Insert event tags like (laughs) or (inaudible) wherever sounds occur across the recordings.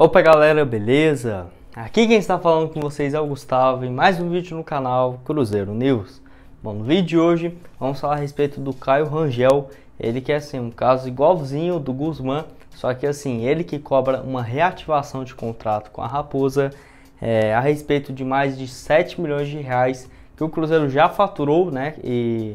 Opa galera, beleza? Aqui quem está falando com vocês é o Gustavo em mais um vídeo no canal Cruzeiro News. Bom, no vídeo de hoje vamos falar a respeito do Caio Rangel, ele quer, é, assim, um caso igualzinho do Guzmán, só que assim, ele que cobra uma reativação de contrato com a Raposa é, a respeito de mais de 7 milhões de reais que o Cruzeiro já faturou, né? E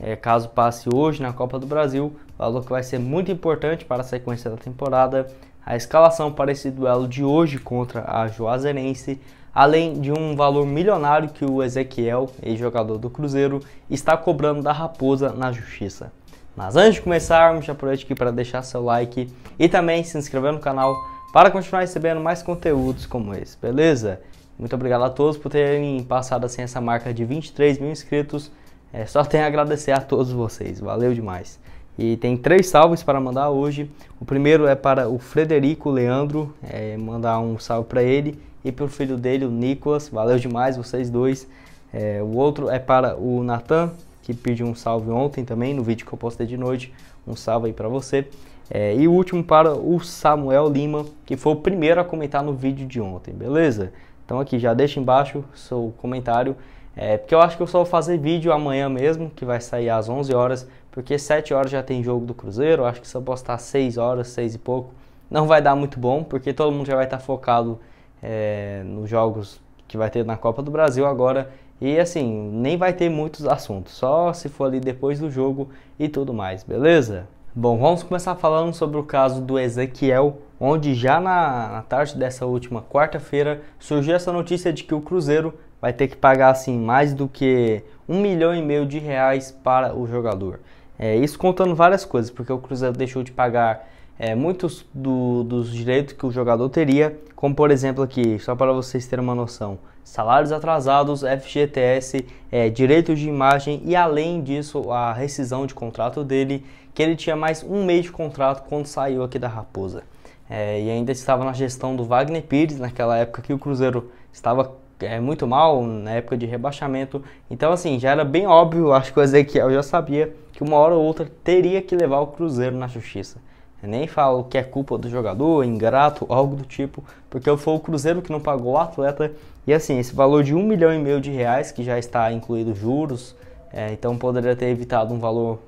é, caso passe hoje na Copa do Brasil, valor que vai ser muito importante para a sequência da temporada a escalação para esse duelo de hoje contra a Juazeirense, além de um valor milionário que o Ezequiel, ex-jogador do Cruzeiro, está cobrando da Raposa na Justiça. Mas antes de começarmos, já aproveite aqui para deixar seu like e também se inscrever no canal para continuar recebendo mais conteúdos como esse, beleza? Muito obrigado a todos por terem passado assim essa marca de 23 mil inscritos. É, só tenho a agradecer a todos vocês, valeu demais. E tem três salvos para mandar hoje. O primeiro é para o Frederico Leandro, é, mandar um salve para ele e para o filho dele, o Nicolas. Valeu demais vocês dois. É, o outro é para o Natan, que pediu um salve ontem também, no vídeo que eu postei de noite. Um salve aí para você. É, e o último para o Samuel Lima, que foi o primeiro a comentar no vídeo de ontem, beleza? Então aqui já deixa embaixo seu comentário, é, porque eu acho que eu só vou fazer vídeo amanhã mesmo, que vai sair às 11 horas, porque 7 horas já tem jogo do Cruzeiro, acho que se eu postar 6 horas, 6 e pouco, não vai dar muito bom, porque todo mundo já vai estar tá focado é, nos jogos que vai ter na Copa do Brasil agora, e assim, nem vai ter muitos assuntos, só se for ali depois do jogo e tudo mais, beleza? Bom, vamos começar falando sobre o caso do Ezequiel, onde já na, na tarde dessa última quarta-feira surgiu essa notícia de que o Cruzeiro vai ter que pagar assim mais do que um milhão e meio de reais para o jogador. É, isso contando várias coisas, porque o Cruzeiro deixou de pagar é, muitos do, dos direitos que o jogador teria, como por exemplo aqui, só para vocês terem uma noção, salários atrasados, FGTS, é, direitos de imagem e além disso a rescisão de contrato dele, que ele tinha mais um mês de contrato quando saiu aqui da Raposa. É, e ainda estava na gestão do Wagner Pires, naquela época que o Cruzeiro estava é, muito mal na época de rebaixamento. Então, assim, já era bem óbvio, acho que o já sabia que uma hora ou outra teria que levar o Cruzeiro na justiça. Eu nem falo que é culpa do jogador, ingrato, algo do tipo, porque foi o Cruzeiro que não pagou o atleta. E assim, esse valor de um milhão e meio de reais, que já está incluído juros, é, então poderia ter evitado um valor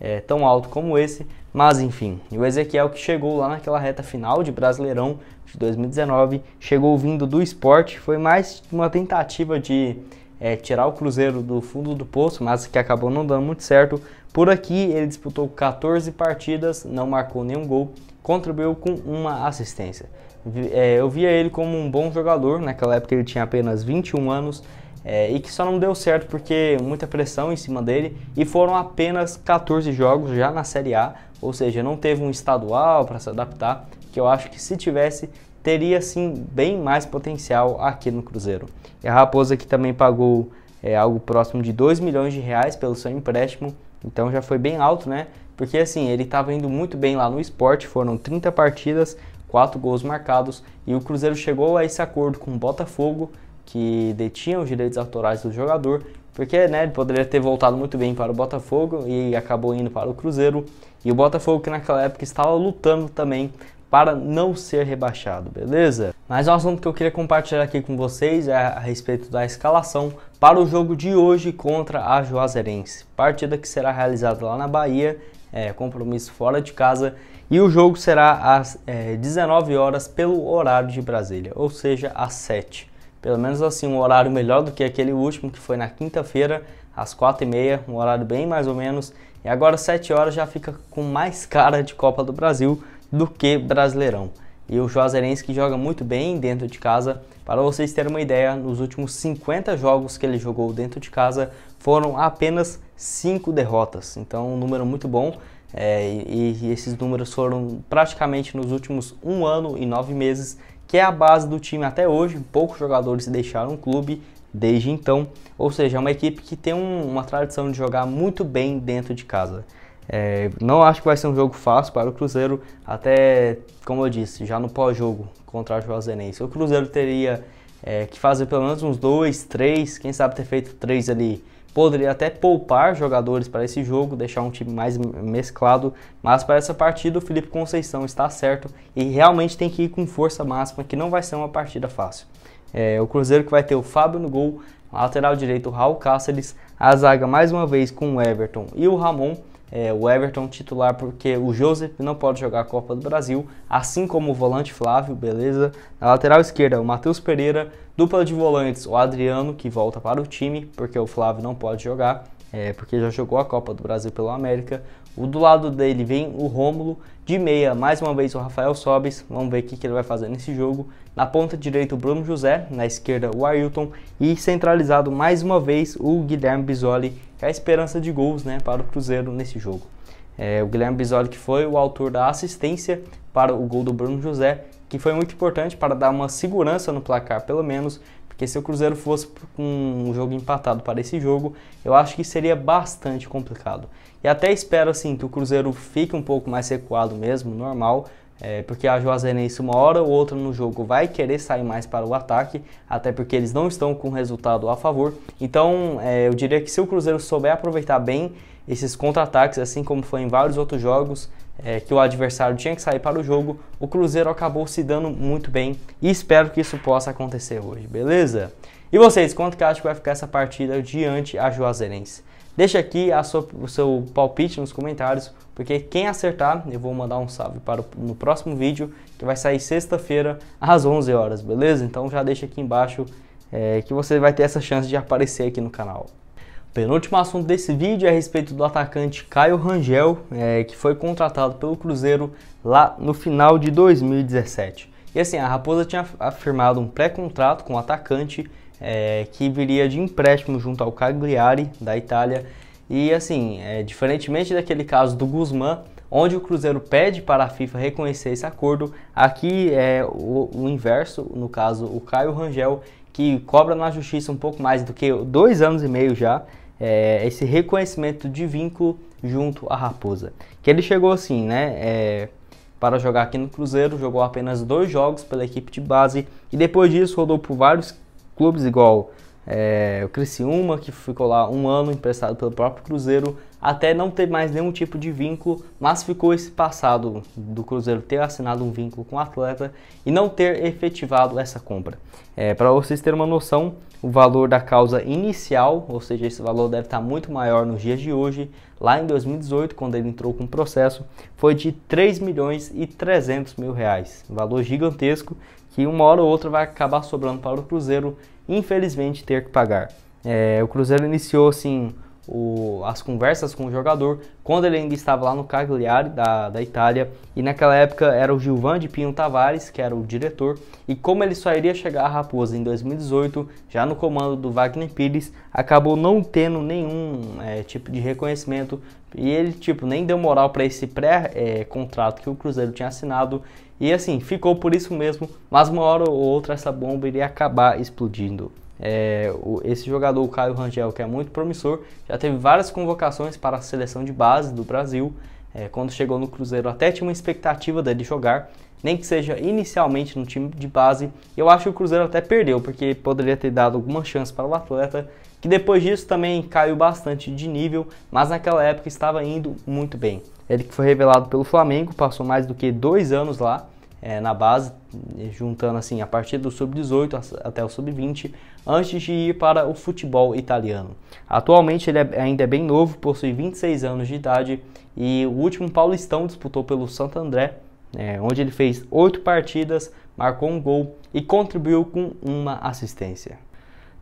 é, tão alto como esse, mas enfim, o Ezequiel que chegou lá naquela reta final de Brasileirão de 2019, chegou vindo do esporte, foi mais uma tentativa de é, tirar o Cruzeiro do fundo do poço, mas que acabou não dando muito certo. Por aqui ele disputou 14 partidas, não marcou nenhum gol, contribuiu com uma assistência. É, eu via ele como um bom jogador, naquela época ele tinha apenas 21 anos, é, e que só não deu certo porque muita pressão em cima dele e foram apenas 14 jogos já na Série A, ou seja, não teve um estadual para se adaptar, que eu acho que se tivesse teria sim bem mais potencial aqui no Cruzeiro. E a Raposa que também pagou é, algo próximo de 2 milhões de reais pelo seu empréstimo, então já foi bem alto, né? Porque assim, ele estava indo muito bem lá no esporte, foram 30 partidas, 4 gols marcados e o Cruzeiro chegou a esse acordo com o Botafogo que detinham os direitos autorais do jogador, porque né, ele poderia ter voltado muito bem para o Botafogo e acabou indo para o Cruzeiro. E o Botafogo, que naquela época estava lutando também para não ser rebaixado, beleza? Mas o assunto que eu queria compartilhar aqui com vocês é a respeito da escalação para o jogo de hoje contra a Juazeirense. Partida que será realizada lá na Bahia, é, compromisso fora de casa, e o jogo será às é, 19 horas pelo horário de Brasília, ou seja, às 7 pelo menos assim um horário melhor do que aquele último que foi na quinta-feira às quatro e meia, um horário bem mais ou menos. E agora sete horas já fica com mais cara de Copa do Brasil do que Brasileirão. E o Juazeirense que joga muito bem dentro de casa. Para vocês terem uma ideia, nos últimos 50 jogos que ele jogou dentro de casa, foram apenas cinco derrotas. Então, um número muito bom. É, e, e, esses números foram praticamente nos últimos um ano e nove meses que é a base do time até hoje. Poucos jogadores deixaram o clube desde então. Ou seja, é uma equipe que tem um, uma tradição de jogar muito bem dentro de casa. É, não acho que vai ser um jogo fácil para o Cruzeiro, até como eu disse, já no pós-jogo contra o Juazeirense. O Cruzeiro teria é, que fazer pelo menos uns dois, três, quem sabe ter feito três ali Poderia até poupar jogadores para esse jogo, deixar um time mais mesclado, mas para essa partida o Felipe Conceição está certo e realmente tem que ir com força máxima, que não vai ser uma partida fácil. É, o Cruzeiro que vai ter o Fábio no gol, lateral direito Raul Cáceres, a zaga mais uma vez com o Everton e o Ramon, é, o Everton titular porque o Joseph não pode jogar a Copa do Brasil, assim como o volante Flávio, beleza? Na lateral esquerda, o Matheus Pereira, dupla de volantes, o Adriano, que volta para o time, porque o Flávio não pode jogar, é, porque já jogou a Copa do Brasil pelo América, o do lado dele vem o Rômulo, de meia mais uma vez o Rafael Sobis, vamos ver o que, que ele vai fazer nesse jogo. Na ponta direita o Bruno José, na esquerda o Ailton e centralizado mais uma vez o Guilherme Bisoli, que é a esperança de gols né, para o Cruzeiro nesse jogo. É, o Guilherme Bisoli que foi o autor da assistência para o gol do Bruno José, que foi muito importante para dar uma segurança no placar pelo menos, porque se o Cruzeiro fosse com um jogo empatado para esse jogo, eu acho que seria bastante complicado. E até espero assim que o Cruzeiro fique um pouco mais recuado mesmo, normal, é, porque a Juazeirense uma hora ou outra no jogo vai querer sair mais para o ataque, até porque eles não estão com resultado a favor. Então é, eu diria que se o Cruzeiro souber aproveitar bem esses contra-ataques, assim como foi em vários outros jogos, é, que o adversário tinha que sair para o jogo, o Cruzeiro acabou se dando muito bem e espero que isso possa acontecer hoje, beleza? E vocês, quanto que acha que vai ficar essa partida diante a Juazeirense? Deixa aqui sua, o seu palpite nos comentários, porque quem acertar, eu vou mandar um salve para o, no próximo vídeo, que vai sair sexta-feira às 11 horas, beleza? Então já deixa aqui embaixo é, que você vai ter essa chance de aparecer aqui no canal. Penúltimo assunto desse vídeo é a respeito do atacante Caio Rangel, é, que foi contratado pelo Cruzeiro lá no final de 2017. E assim, a Raposa tinha afirmado um pré-contrato com o atacante é, que viria de empréstimo junto ao Cagliari da Itália. E assim, é, diferentemente daquele caso do Guzmán, onde o Cruzeiro pede para a FIFA reconhecer esse acordo, aqui é o, o inverso, no caso o Caio Rangel, que cobra na justiça um pouco mais do que dois anos e meio já, é, esse reconhecimento de vínculo junto à Raposa. Que ele chegou assim, né? É, para jogar aqui no Cruzeiro, jogou apenas dois jogos pela equipe de base e depois disso rodou por vários clubes, igual é, o Criciúma, que ficou lá um ano emprestado pelo próprio Cruzeiro, até não ter mais nenhum tipo de vínculo, mas ficou esse passado do Cruzeiro ter assinado um vínculo com o atleta e não ter efetivado essa compra. É, Para vocês terem uma noção, o valor da causa inicial, ou seja, esse valor deve estar muito maior nos dias de hoje, lá em 2018, quando ele entrou com o processo, foi de 3 milhões e 300 mil reais. valor gigantesco que uma hora ou outra vai acabar sobrando para o Cruzeiro, infelizmente, ter que pagar. É, o Cruzeiro iniciou assim o, as conversas com o jogador, quando ele ainda estava lá no Cagliari da, da Itália, e naquela época era o Gilvan de Pinho Tavares, que era o diretor, e como ele só iria chegar a Raposa em 2018, já no comando do Wagner Pires, acabou não tendo nenhum é, tipo de reconhecimento, e ele tipo nem deu moral para esse pré-contrato é, que o Cruzeiro tinha assinado, e assim, ficou por isso mesmo, mas uma hora ou outra essa bomba iria acabar explodindo. É, o, esse jogador, o Caio Rangel, que é muito promissor, já teve várias convocações para a seleção de base do Brasil. É, quando chegou no Cruzeiro, até tinha uma expectativa dele jogar, nem que seja inicialmente no time de base. Eu acho que o Cruzeiro até perdeu, porque poderia ter dado alguma chance para o atleta, que depois disso também caiu bastante de nível, mas naquela época estava indo muito bem. Ele que foi revelado pelo Flamengo, passou mais do que dois anos lá é, na base, juntando assim a partir do sub-18 até o sub-20, antes de ir para o futebol italiano. Atualmente ele é, ainda é bem novo, possui 26 anos de idade e o último paulistão disputou pelo Santo André, é, onde ele fez oito partidas, marcou um gol e contribuiu com uma assistência.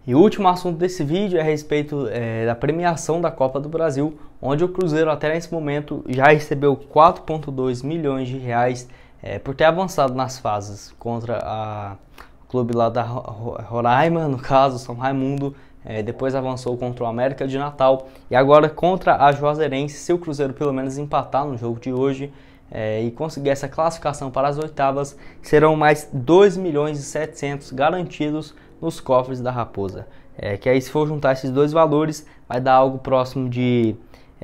E o último assunto desse vídeo é a respeito é, da premiação da Copa do Brasil, onde o Cruzeiro até nesse momento já recebeu 4,2 milhões de reais é, por ter avançado nas fases contra a, o clube lá da Roraima, no caso, São Raimundo, é, depois avançou contra o América de Natal e agora contra a Juazeirense, se o Cruzeiro pelo menos empatar no jogo de hoje é, e conseguir essa classificação para as oitavas, serão mais 2 milhões e 700 garantidos nos cofres da Raposa. É, que aí se for juntar esses dois valores, vai dar algo próximo de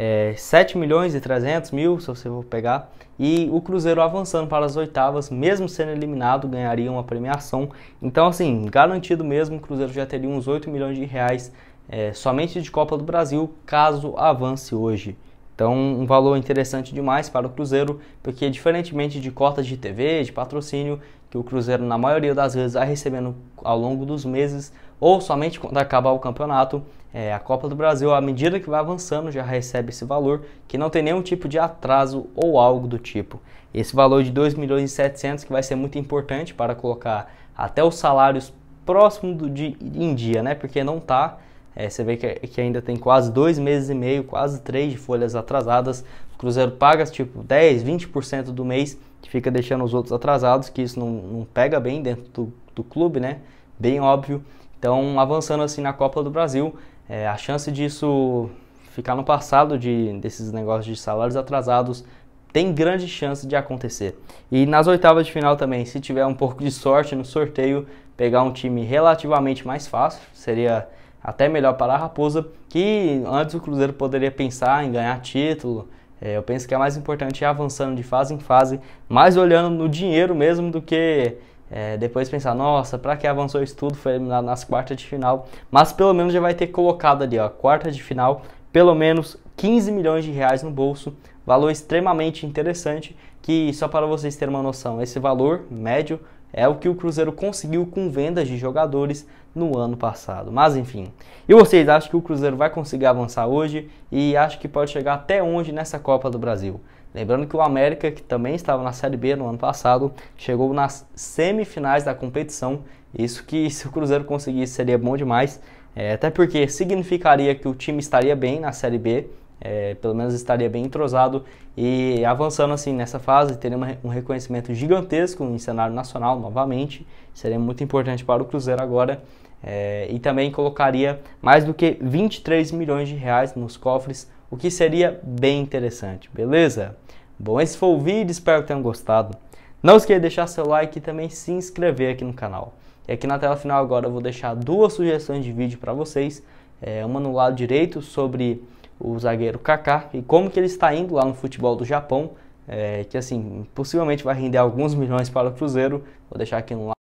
é, 7 milhões e 300 mil, se você for pegar, e o Cruzeiro avançando para as oitavas, mesmo sendo eliminado, ganharia uma premiação. Então, assim, garantido mesmo, o Cruzeiro já teria uns 8 milhões de reais é, somente de Copa do Brasil, caso avance hoje. Então, um valor interessante demais para o Cruzeiro, porque diferentemente de cotas de TV, de patrocínio, que o Cruzeiro na maioria das vezes vai recebendo ao longo dos meses, ou somente quando acabar o campeonato, é, a Copa do Brasil, à medida que vai avançando, já recebe esse valor, que não tem nenhum tipo de atraso ou algo do tipo. Esse valor de 2 milhões e 700 que vai ser muito importante para colocar até os salários próximo do dia, em dia, né? Porque não tá, é, você vê que, que, ainda tem quase dois meses e meio, quase três de folhas atrasadas. O Cruzeiro paga tipo 10, 20% do mês, que fica deixando os outros atrasados, que isso não, não pega bem dentro do, do clube, né? Bem óbvio. Então, avançando assim na Copa do Brasil, é, a chance disso ficar no passado, de, desses negócios de salários atrasados, tem grande chance de acontecer. E nas oitavas de final também, se tiver um pouco de sorte no sorteio, pegar um time relativamente mais fácil, seria até melhor para a Raposa, que antes o Cruzeiro poderia pensar em ganhar título. É, eu penso que é mais importante ir avançando de fase em fase, mais olhando no dinheiro mesmo do que é, depois pensar, nossa, para que avançou isso tudo? Foi eliminado nas quartas de final. Mas pelo menos já vai ter colocado ali, ó, quarta de final, pelo menos 15 milhões de reais no bolso. Valor extremamente interessante, que só para vocês terem uma noção, esse valor médio é o que o Cruzeiro conseguiu com vendas de jogadores no ano passado. Mas enfim. E vocês acham que o Cruzeiro vai conseguir avançar hoje? E acho que pode chegar até onde nessa Copa do Brasil? Lembrando que o América, que também estava na Série B no ano passado, chegou nas semifinais da competição. Isso que (laughs) se o Cruzeiro conseguisse seria bom demais, é, até porque significaria que o time estaria bem na Série B, é, pelo menos estaria bem entrosado e avançando assim nessa fase, teria um reconhecimento gigantesco no cenário nacional novamente, seria muito importante para o Cruzeiro agora. É, e também colocaria mais do que 23 milhões de reais nos cofres o que seria bem interessante, beleza? Bom, esse foi o vídeo, espero que tenham gostado. Não esqueça de deixar seu like e também se inscrever aqui no canal. E aqui na tela final agora eu vou deixar duas sugestões de vídeo para vocês. É, uma no lado direito sobre o zagueiro Kaká e como que ele está indo lá no futebol do Japão, é, que assim, possivelmente vai render alguns milhões para o Cruzeiro. Vou deixar aqui no lado.